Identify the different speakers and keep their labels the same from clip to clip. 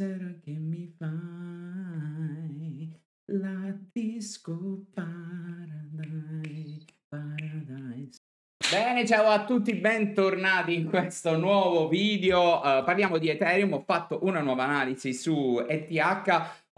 Speaker 1: sera che mi fai la disco paradise, paradise. Bene, ciao a tutti, bentornati in questo nuovo video. Uh, parliamo di Ethereum, ho fatto una nuova analisi su ETH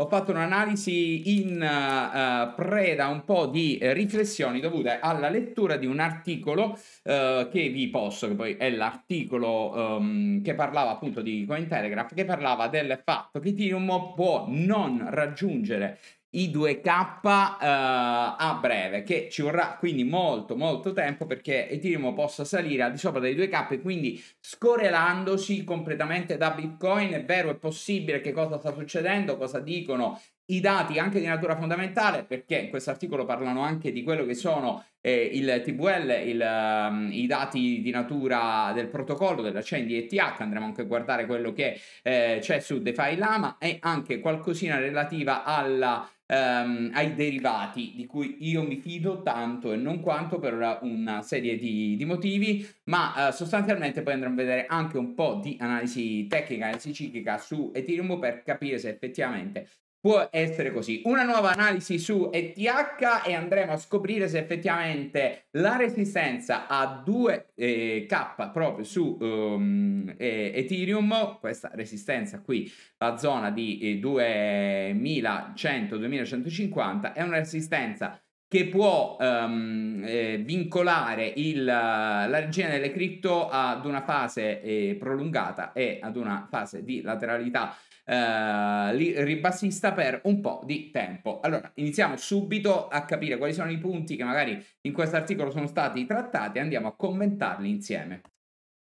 Speaker 1: ho fatto un'analisi in uh, eh, preda a un po' di eh, riflessioni dovute alla lettura di un articolo uh, che vi posto, che poi è l'articolo um, che parlava appunto di Cointelegraph, che parlava del fatto che Ethereum può non raggiungere i2K uh, eh, a breve, che ci vorrà quindi molto molto tempo perché Ethereum possa salire al di sopra dei 2K e quindi scorrelandosi completamente da Bitcoin, è vero, è possibile che cosa sta succedendo, cosa dicono i dati anche di natura fondamentale, perché in questo articolo parlano anche di quello che sono eh, il TBL, il, um, i dati di natura del protocollo della chain di ETH, andremo anche a guardare quello che eh, c'è su DeFi Lama e anche qualcosina relativa alla um, ai derivati, di cui io mi fido tanto e non quanto per una serie di, di motivi, ma uh, sostanzialmente poi andremo a vedere anche un po' di analisi tecnica, analisi ciclica su Ethereum per capire se effettivamente Può essere così. Una nuova analisi su ETH e andremo a scoprire se effettivamente la resistenza a 2K eh, proprio su um, Ethereum, questa resistenza qui, la zona di 2100-2150, eh, è una resistenza che può um, eh, vincolare il, la regina delle cripto ad una fase eh, prolungata e ad una fase di lateralità eh, ribassista per un po' di tempo. Allora, iniziamo subito a capire quali sono i punti che magari in questo articolo sono stati trattati e andiamo a commentarli insieme.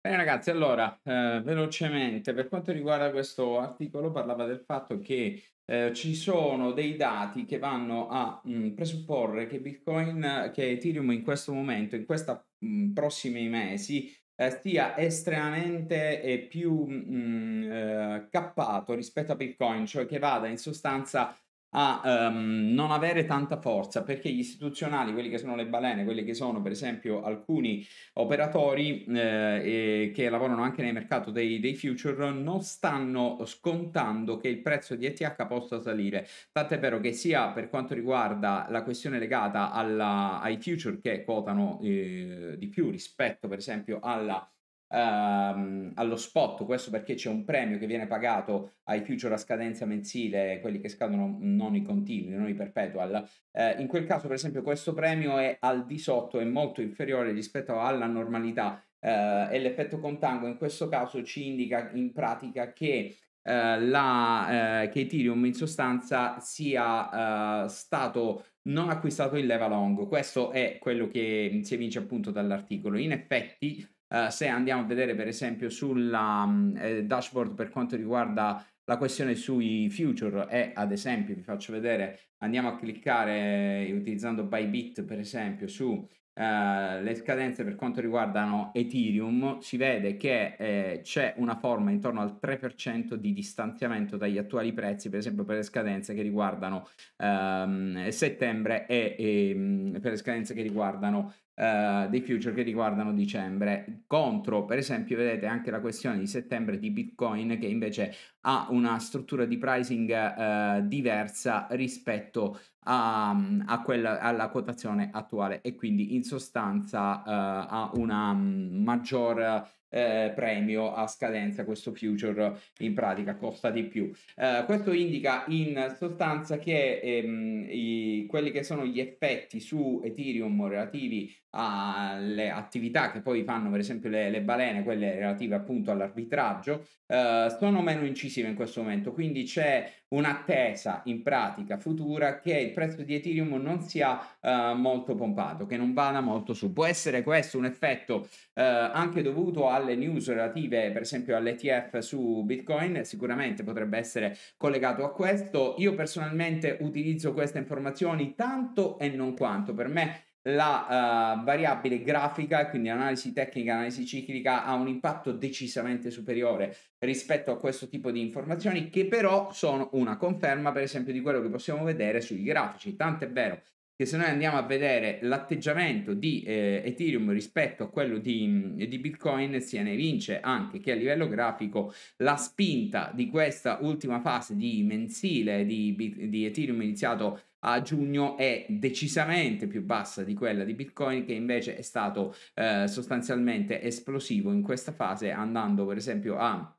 Speaker 1: Bene ragazzi, allora, eh, velocemente, per quanto riguarda questo articolo parlava del fatto che eh, ci sono dei dati che vanno a mh, mm, presupporre che Bitcoin, che Ethereum in questo momento, in questi mm, prossimi mesi, eh, stia estremamente più mh, mm, mm, eh, cappato rispetto a Bitcoin, cioè che vada in sostanza a um, non avere tanta forza perché gli istituzionali, quelli che sono le balene, quelli che sono per esempio alcuni operatori eh, che lavorano anche nel mercato dei, dei, future, non stanno scontando che il prezzo di ETH possa salire. Tant'è vero che sia per quanto riguarda la questione legata alla, ai future che quotano eh, di più rispetto per esempio alla ehm, allo spot, questo perché c'è un premio che viene pagato ai future a scadenza mensile, quelli che scadono non i continui, non i perpetual. Eh, in quel caso, per esempio, questo premio è al di sotto, è molto inferiore rispetto alla normalità eh, e l'effetto contango in questo caso ci indica in pratica che Uh, la, uh, che Ethereum in sostanza sia uh, stato non acquistato in leva long. Questo è quello che si evince appunto dall'articolo. In effetti, eh, se andiamo a vedere per esempio sulla mm, eh, dashboard per quanto riguarda la questione sui future è ad esempio, vi faccio vedere, andiamo a cliccare eh, utilizzando Bybit per esempio su Uh, le scadenze per quanto riguardano Ethereum, si vede che eh, c'è una forma intorno al 3% di distanziamento dagli attuali prezzi, per esempio per le scadenze che riguardano um, settembre e, e, mm, per le scadenze che riguardano Uh, dei future che riguardano dicembre contro per esempio vedete anche la questione di settembre di bitcoin che invece ha una struttura di pricing uh, diversa rispetto a, a quella, alla quotazione attuale e quindi in sostanza uh, ha una mm, maggior eh, premio a scadenza questo future in pratica costa di più eh, questo indica in sostanza che ehm, i, quelli che sono gli effetti su Ethereum relativi alle attività che poi fanno per esempio le, le balene quelle relative appunto all'arbitraggio eh, sono meno incisive in questo momento quindi c'è un'attesa in pratica futura che il prezzo di Ethereum non sia eh, molto pompato che non vada molto su può essere questo un effetto eh, anche dovuto alla alle news relative per esempio all'ETF su Bitcoin, sicuramente potrebbe essere collegato a questo. Io personalmente utilizzo queste informazioni tanto e non quanto, per me la uh, variabile grafica, quindi analisi tecnica, analisi ciclica, ha un impatto decisamente superiore rispetto a questo tipo di informazioni che però sono una conferma per esempio di quello che possiamo vedere sui grafici. Tant'è vero che se noi andiamo a vedere l'atteggiamento di eh, Ethereum rispetto a quello di, mm, di, Bitcoin, si ne vince anche che a livello grafico la spinta di questa ultima fase di mensile di, di Ethereum iniziato a giugno è decisamente più bassa di quella di Bitcoin che invece è stato eh, sostanzialmente esplosivo in questa fase andando per esempio a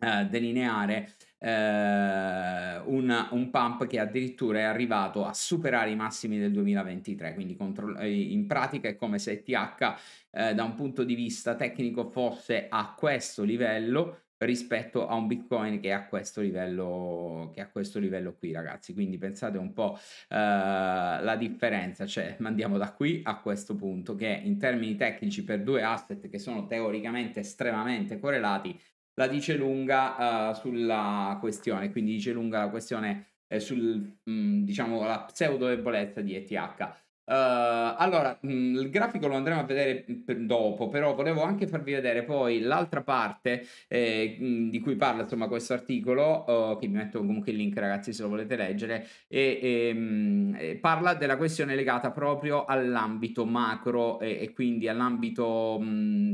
Speaker 1: eh, delineare eh, un, un, pump che addirittura è arrivato a superare i massimi del 2023, quindi contro, eh, in pratica è come se TH eh, da un punto di vista tecnico fosse a questo livello rispetto a un bitcoin che è a questo livello che è a questo livello qui ragazzi quindi pensate un po' eh, la differenza cioè andiamo da qui a questo punto che in termini tecnici per due asset che sono teoricamente estremamente correlati la dice lunga uh, sulla questione, quindi dice lunga la questione eh, sul, mh, mm, diciamo, la pseudo debolezza di ETH. Uh, allora, mh, mm, il grafico lo andremo a vedere mm, per dopo, però volevo anche farvi vedere poi l'altra parte eh, mh, mm, di cui parla insomma questo articolo, uh, che vi metto comunque il link ragazzi se lo volete leggere, e, e ehm, mh, eh, parla della questione legata proprio all'ambito macro e, e quindi all'ambito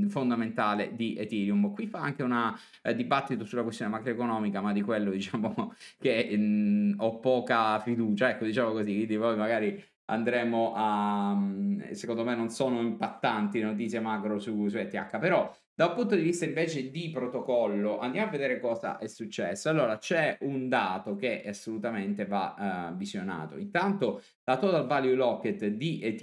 Speaker 1: fondamentale di Ethereum. Qui fa anche un eh, dibattito sulla questione macroeconomica, ma di quello diciamo che ho poca fiducia, ecco diciamo così, quindi voi magari andremo a... Mm, secondo me non sono impattanti le notizie macro su, su ETH, però da un punto di vista invece di protocollo andiamo a vedere cosa è successo. Allora c'è un dato che assolutamente va uh, visionato. Intanto la total value locket di ETH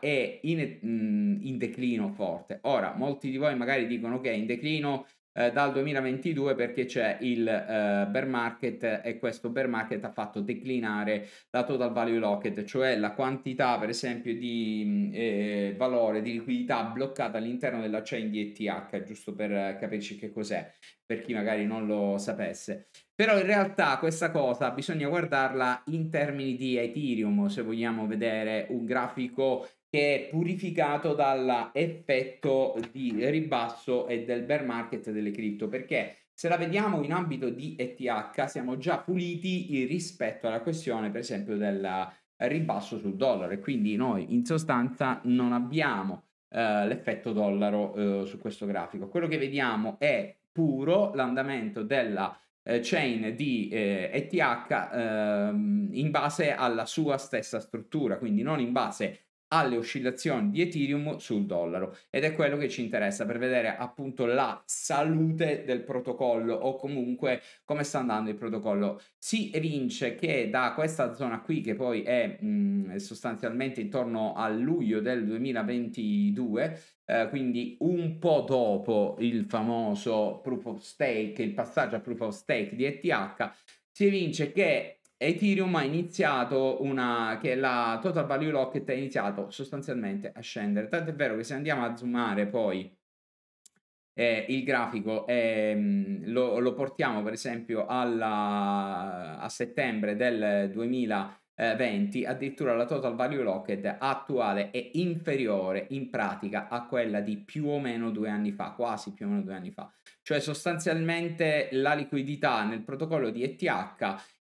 Speaker 1: è in, mm, in declino forte. Ora molti di voi magari dicono che è in declino eh, dal 2022 perché c'è il eh, bear market e questo bear market ha fatto declinare la total value locket, cioè la quantità per esempio di mm, eh, valore di liquidità bloccata all'interno della chain di ETH, giusto per capirci che cos'è, per chi magari non lo sapesse. Però in realtà questa cosa bisogna guardarla in termini di Ethereum, se vogliamo vedere un grafico che è purificato dall'effetto di ribasso e del bear market delle cripto perché se la vediamo in ambito di ETH siamo già puliti rispetto alla questione per esempio del ribasso sul dollaro e quindi noi in sostanza non abbiamo eh, l'effetto dollaro eh, su questo grafico quello che vediamo è puro l'andamento della eh, chain di ETH ehm, in base alla sua stessa struttura quindi non in base a alle oscillazioni di Ethereum sul dollaro ed è quello che ci interessa per vedere appunto la salute del protocollo o comunque come sta andando il protocollo si evince che da questa zona qui che poi è mh, mm, sostanzialmente intorno a luglio del 2022 eh, quindi un po' dopo il famoso proof of stake il passaggio a proof of stake di ETH si evince che Ethereum ha iniziato una che la total value locket ha iniziato sostanzialmente a scendere. Tanto è vero che se andiamo a zoomare poi eh, il grafico eh, lo, lo, portiamo per esempio alla, a settembre del 2020, addirittura la total value locket attuale è inferiore in pratica a quella di più o meno due anni fa, quasi più o meno due anni fa. Cioè sostanzialmente la liquidità nel protocollo di ETH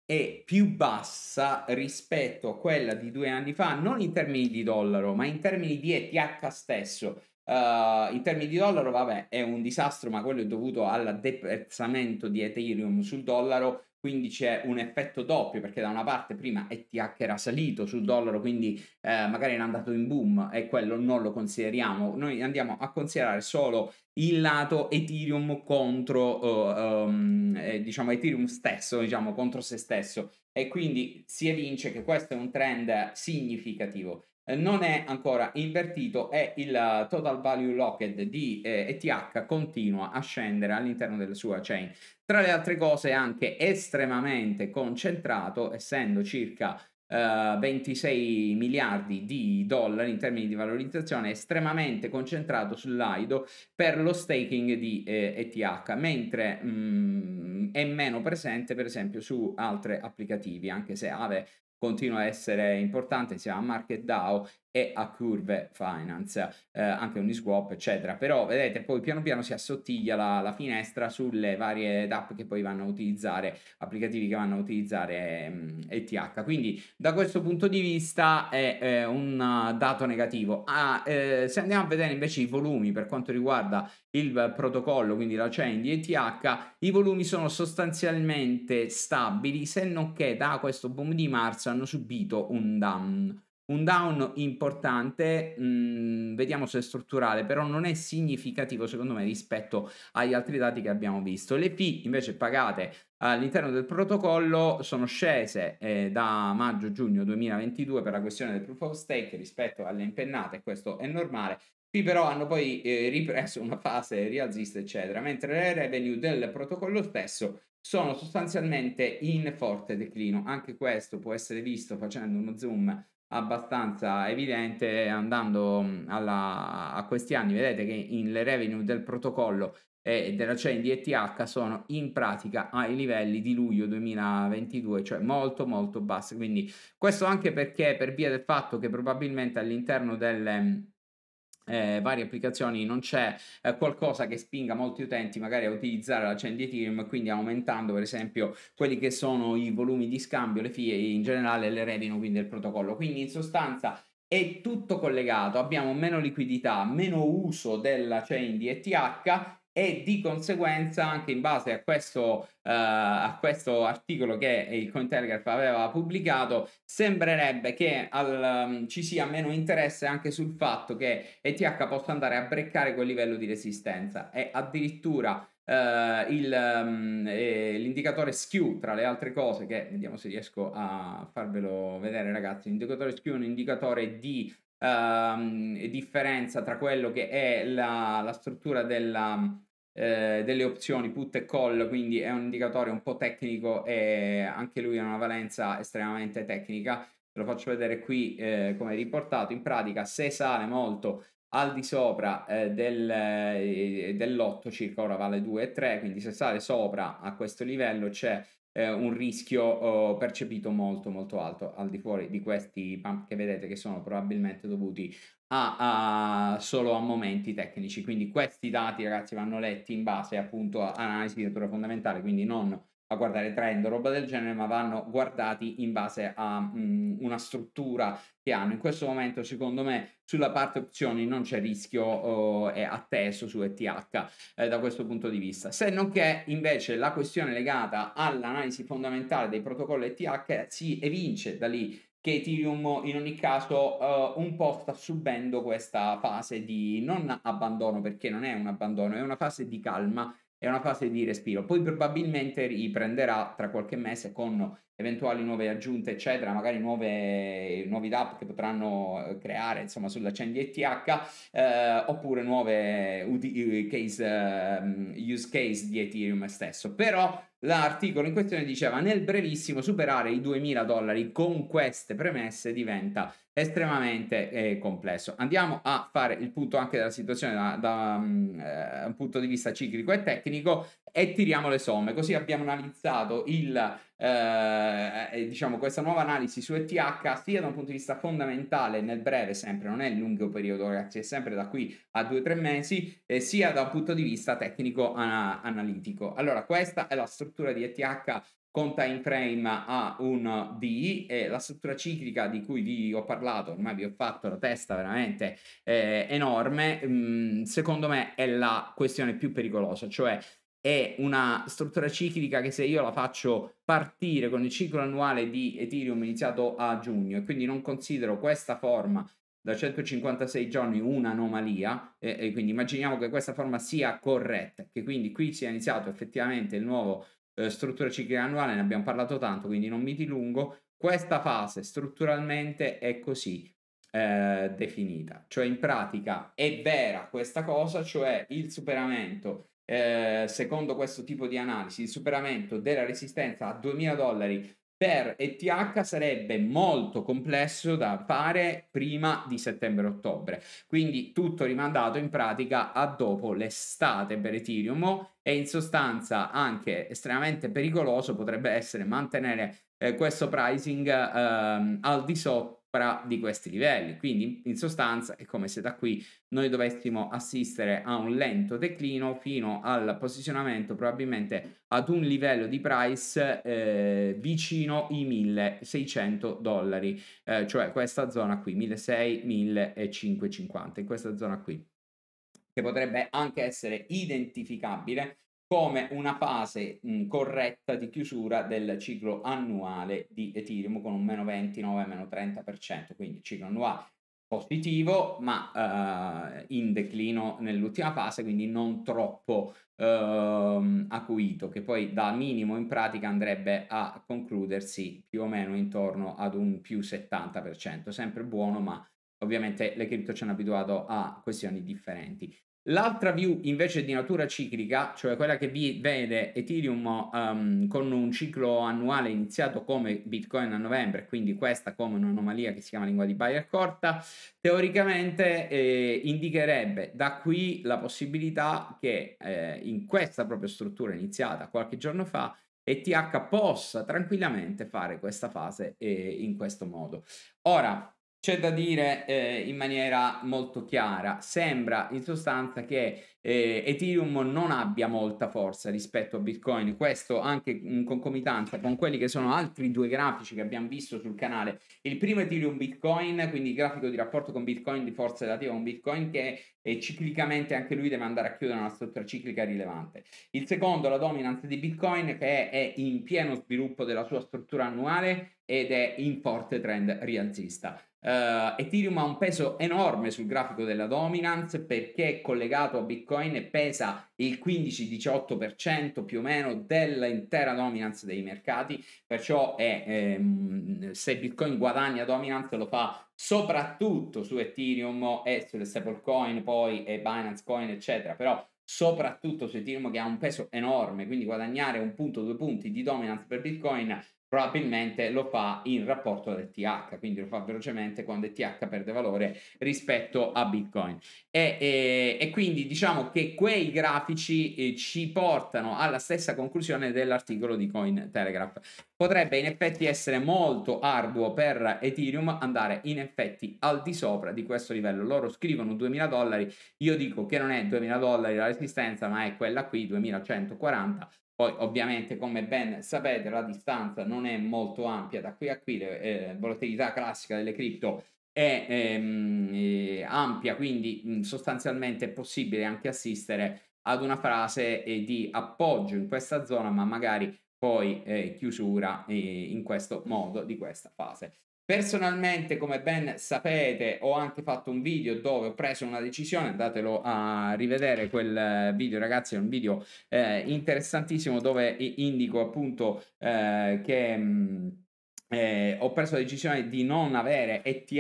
Speaker 1: è più bassa rispetto a quella di due anni fa, non in termini di dollaro, ma in termini di ETH stesso. Uh, in termini di dollaro, vabbè, è un disastro, ma quello è dovuto all'addeprezzamento di Ethereum sul dollaro quindi c'è un effetto doppio perché da una parte prima ETH era salito sul mm. dollaro, quindi eh, magari era andato in boom e quello non lo consideriamo, noi andiamo a considerare solo il lato Ethereum contro, uh, um, eh, diciamo, Ethereum stesso, diciamo, contro se stesso e quindi si evince che questo è un trend significativo. Eh, non è ancora invertito e il eh, total value locked di eh, ETH continua a scendere all'interno della sua chain. Tra le altre cose è anche estremamente concentrato, essendo circa Uh, 26 miliardi di dollari in termini di valorizzazione estremamente concentrato sull'IDO per lo staking di eh, ETH mentre mh, mm, è meno presente per esempio su altri applicativi anche se Ave continua a essere importante insieme a MarketDAO e a Curve Finance, eh, anche Uniswap, eccetera. Però vedete, poi piano piano si assottiglia la, la, finestra sulle varie app che poi vanno a utilizzare, applicativi che vanno a utilizzare mh, mm, ETH. Quindi da questo punto di vista è, è un dato negativo. Ah, eh, se andiamo a vedere invece i volumi per quanto riguarda il protocollo, quindi la chain di ETH, i volumi sono sostanzialmente stabili, se non che da questo boom di marzo hanno subito un down un down importante, mh, mm, vediamo se è strutturale, però non è significativo secondo me rispetto agli altri dati che abbiamo visto. Le P invece pagate all'interno del protocollo sono scese eh, da maggio-giugno 2022 per la questione del proof of stake rispetto alle impennate, questo è normale. Qui però hanno poi eh, ripreso una fase rialzista, eccetera, mentre le revenue del protocollo stesso sono sostanzialmente in forte declino. Anche questo può essere visto facendo uno zoom abbastanza evidente andando alla, a questi anni. Vedete che le revenue del protocollo e della chain cioè di ETH sono in pratica ai livelli di luglio 2022, cioè molto molto basse. Quindi questo anche perché per via del fatto che probabilmente all'interno delle eh, varie applicazioni non c'è eh, qualcosa che spinga molti utenti magari a utilizzare la chain di Ethereum quindi aumentando per esempio quelli che sono i volumi di scambio le fee in generale le revenue quindi il protocollo quindi in sostanza è tutto collegato abbiamo meno liquidità meno uso della chain di ETH e di conseguenza anche in base a questo, uh, a questo articolo che il Cointelegraph aveva pubblicato sembrerebbe che al, um, ci sia meno interesse anche sul fatto che ETH possa andare a breccare quel livello di resistenza e addirittura Uh, il, um, eh, l'indicatore skew tra le altre cose che vediamo se riesco a farvelo vedere ragazzi l'indicatore skew è un indicatore di uh, differenza tra quello che è la, la struttura della, eh, delle opzioni put e call, quindi è un indicatore un po' tecnico e anche lui ha una valenza estremamente tecnica. Ve lo faccio vedere qui eh, come riportato. In pratica, se sale molto al di sopra eh, del, eh, dell'8 circa ora vale 2,3 quindi se sale sopra a questo livello c'è eh, un rischio oh, percepito molto molto alto al di fuori di questi pump che vedete che sono probabilmente dovuti a, a, solo a momenti tecnici quindi questi dati ragazzi vanno letti in base appunto a analisi di natura fondamentale quindi non a guardare trend o roba del genere, ma vanno guardati in base a mh, mm, una struttura che hanno. In questo momento, secondo me, sulla parte opzioni non c'è rischio oh, è atteso su ETH eh, da questo punto di vista. Se non che invece la questione legata all'analisi fondamentale dei protocolli ETH eh, si evince da lì che Ethereum in ogni caso uh, un po' sta subendo questa fase di non abbandono perché non è un abbandono, è una fase di calma è una fase di respiro, poi probabilmente riprenderà tra qualche mese con eventuali nuove aggiunte, eccetera, magari nuove, nuovi DAP che potranno eh, creare insomma sulla chain ETH, eh, oppure nuove UD, eh, case, uh, use case di Ethereum stesso. Però l'articolo in questione diceva nel brevissimo superare i 2000 dollari con queste premesse diventa estremamente eh, complesso. Andiamo a fare il punto anche della situazione da, da um, eh, un punto di vista ciclico e tecnico e tiriamo le somme. Così abbiamo analizzato il, eh, eh diciamo, questa nuova analisi su ETH sia da un punto di vista fondamentale nel breve, sempre, non è il lungo periodo, ragazzi, è sempre da qui a due o tre mesi, eh, sia da un punto di vista tecnico-analitico. Allora, questa è la struttura di ETH con time frame a 1 D e la struttura ciclica di cui vi ho parlato, ormai vi ho fatto la testa veramente eh, enorme, mh, mm, secondo me è la questione più pericolosa, cioè è una struttura ciclica che se io la faccio partire con il ciclo annuale di Ethereum iniziato a giugno e quindi non considero questa forma da 156 giorni un'anomalia e, e quindi immaginiamo che questa forma sia corretta, che quindi qui sia iniziato effettivamente il nuovo eh, struttura ciclica annuale, ne abbiamo parlato tanto, quindi non mi dilungo, questa fase strutturalmente è così, eh, definita. Cioè in pratica è vera questa cosa, cioè il superamento eh, secondo questo tipo di analisi, il superamento della resistenza a 2000 dollari per ETH sarebbe molto complesso da fare prima di settembre-ottobre. Quindi tutto rimandato in pratica a dopo l'estate per Ethereum e in sostanza anche estremamente pericoloso potrebbe essere mantenere eh, questo pricing ehm, al di sotto di questi livelli. Quindi in sostanza è come se da qui noi dovessimo assistere a un lento declino fino al posizionamento probabilmente ad un livello di price eh, vicino i 1600 dollari, eh, cioè questa zona qui, 1600-1550, in questa zona qui, che potrebbe anche essere identificabile come una fase mh, corretta di chiusura del ciclo annuale di Ethereum con un meno 29, meno 30%, quindi ciclo annuale positivo ma uh, in declino nell'ultima fase, quindi non troppo uh, acuito, che poi da minimo in pratica andrebbe a concludersi più o meno intorno ad un più 70%, sempre buono ma ovviamente le cripto ci hanno abituato a questioni differenti. L'altra view invece di natura ciclica, cioè quella che vi vede Ethereum um, con un ciclo annuale iniziato come Bitcoin a novembre, quindi questa come un'anomalia che si chiama lingua di Bayer corta, teoricamente eh, indicherebbe da qui la possibilità che eh, in questa propria struttura iniziata qualche giorno fa ETH possa tranquillamente fare questa fase eh, in questo modo. Ora, c'è da dire eh, in maniera molto chiara, sembra in sostanza che eh, Ethereum non abbia molta forza rispetto a Bitcoin, questo anche in concomitanza con quelli che sono altri due grafici che abbiamo visto sul canale. Il primo Ethereum Bitcoin, quindi il grafico di rapporto con Bitcoin di forza relativa a un Bitcoin che eh, ciclicamente anche lui deve andare a chiudere una struttura ciclica rilevante. Il secondo la dominanza di Bitcoin che è in pieno sviluppo della sua struttura annuale ed è in forte trend rialzista. Uh, Ethereum ha un peso enorme sul grafico della dominance perché è collegato a Bitcoin e pesa il 15-18% più o meno dell'intera dominance dei mercati, perciò è, ehm, se Bitcoin guadagna dominance lo fa soprattutto su Ethereum e sulle stablecoin poi e Binance Coin eccetera, però soprattutto su Ethereum che ha un peso enorme, quindi guadagnare un punto, due punti di dominance per Bitcoin probabilmente lo fa in rapporto al TH, quindi lo fa velocemente quando TH perde valore rispetto a Bitcoin. E, e, e quindi diciamo che quei grafici eh, ci portano alla stessa conclusione dell'articolo di Cointelegraph. Potrebbe in effetti essere molto arduo per Ethereum andare in effetti al di sopra di questo livello. Loro scrivono 2000 dollari, io dico che non è 2000 dollari la resistenza, ma è quella qui 2140 poi ovviamente come ben sapete la distanza non è molto ampia da qui a qui, la eh, volatilità classica delle cripto è ehm, eh, ampia, quindi mh, sostanzialmente è possibile anche assistere ad una frase eh, di appoggio in questa zona, ma magari poi eh, chiusura eh, in questo modo di questa fase. Personalmente, come ben sapete, ho anche fatto un video dove ho preso una decisione, andatelo a rivedere quel eh, video ragazzi, è un video eh, interessantissimo dove indico appunto eh, che... Mh, mm, eh, ho preso la decisione di non avere ETH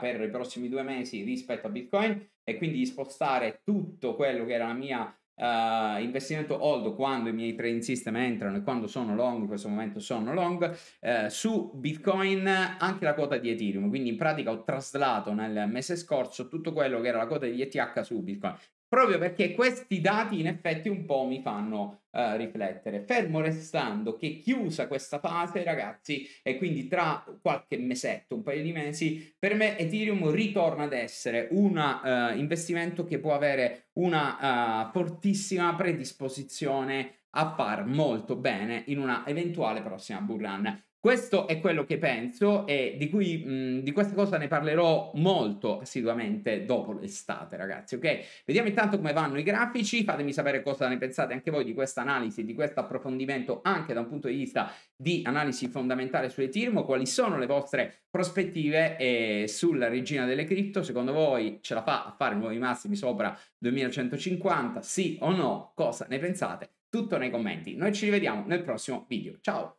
Speaker 1: per i prossimi due mesi rispetto a Bitcoin e quindi di spostare tutto quello che era la mia Uh, investimento hold quando i miei trading system entrano e quando sono long, in questo momento sono long, uh, su Bitcoin anche la quota di Ethereum, quindi in pratica ho traslato nel mese scorso tutto quello che era la quota di ETH su Bitcoin, proprio perché questi dati in effetti un po' mi fanno uh, riflettere. Fermo restando che chiusa questa fase, ragazzi, e quindi tra qualche mesetto, un paio di mesi, per me Ethereum ritorna ad essere un uh, eh, investimento che può avere una uh, fortissima predisposizione a far molto bene in una eventuale prossima bull run. Questo è quello che penso e di, cui, mh, di questa cosa ne parlerò molto assiduamente dopo l'estate, ragazzi, ok? Vediamo intanto come vanno i grafici, fatemi sapere cosa ne pensate anche voi di questa analisi, di questo approfondimento anche da un punto di vista di analisi fondamentale sull'Ethereum, quali sono le vostre prospettive eh, sulla regina delle cripto, secondo voi ce la fa a fare nuovi massimi sopra 2150, sì o no? Cosa ne pensate? Tutto nei commenti. Noi ci rivediamo nel prossimo video. Ciao!